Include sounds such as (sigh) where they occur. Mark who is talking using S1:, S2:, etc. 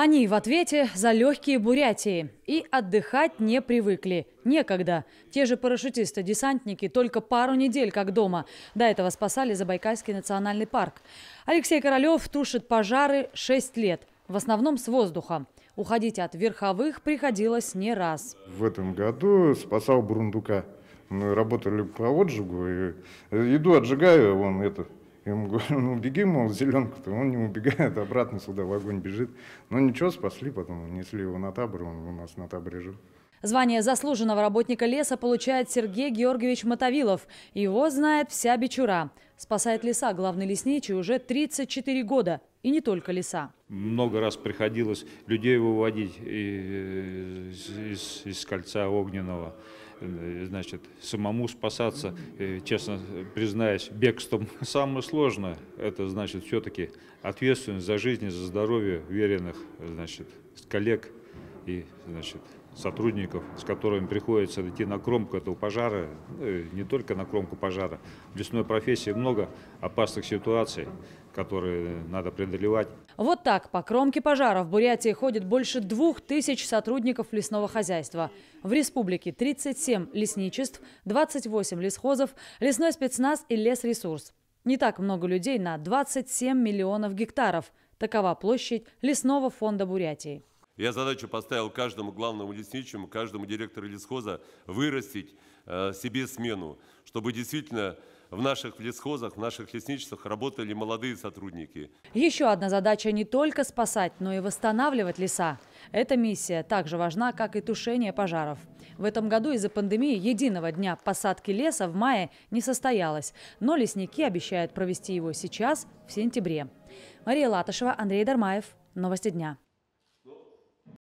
S1: Они в ответе за легкие Бурятии. И отдыхать не привыкли. Некогда. Те же парашютисты-десантники только пару недель как дома. До этого спасали Забайкальский национальный парк. Алексей Королев тушит пожары 6 лет. В основном с воздуха. Уходить от верховых приходилось не раз.
S2: В этом году спасал Бурундука. Мы работали по отжигу. И иду, э, отжигаю, вон это я ему говорю, ну беги, мол, зеленку-то. Он не убегает, обратно сюда в огонь бежит. Но ничего, спасли потом, несли его на табор, он у нас на таборе жил.
S1: Звание заслуженного работника леса получает Сергей Георгиевич Мотовилов. Его знает вся Бичура. Спасает леса главный лесничий уже 34 года. И не только леса.
S3: Много раз приходилось людей выводить из, из, из кольца огненного. Э, значит, самому спасаться, э, честно признаюсь, бегством. (laughs) Самое сложное, это значит все-таки ответственность за жизнь за здоровье веренных значит, коллег и значит, сотрудников, с которыми приходится идти на кромку этого пожара, ну не только на кромку пожара. В лесной профессии много опасных ситуаций, которые надо преодолевать.
S1: Вот так по кромке пожара в Бурятии ходит больше двух тысяч сотрудников лесного хозяйства. В республике 37 лесничеств, 28 лесхозов, лесной спецназ и лесресурс. Не так много людей на 27 миллионов гектаров. Такова площадь лесного фонда Бурятии.
S4: Я задачу поставил каждому главному лесничему, каждому директору лесхоза вырастить э, себе смену, чтобы действительно в наших лесхозах, в наших лесничествах работали молодые сотрудники.
S1: Еще одна задача не только спасать, но и восстанавливать леса. Эта миссия также важна, как и тушение пожаров. В этом году из-за пандемии единого дня посадки леса в мае не состоялось, но лесники обещают провести его сейчас, в сентябре. Мария Латышева, Андрей Дармаев. Новости дня.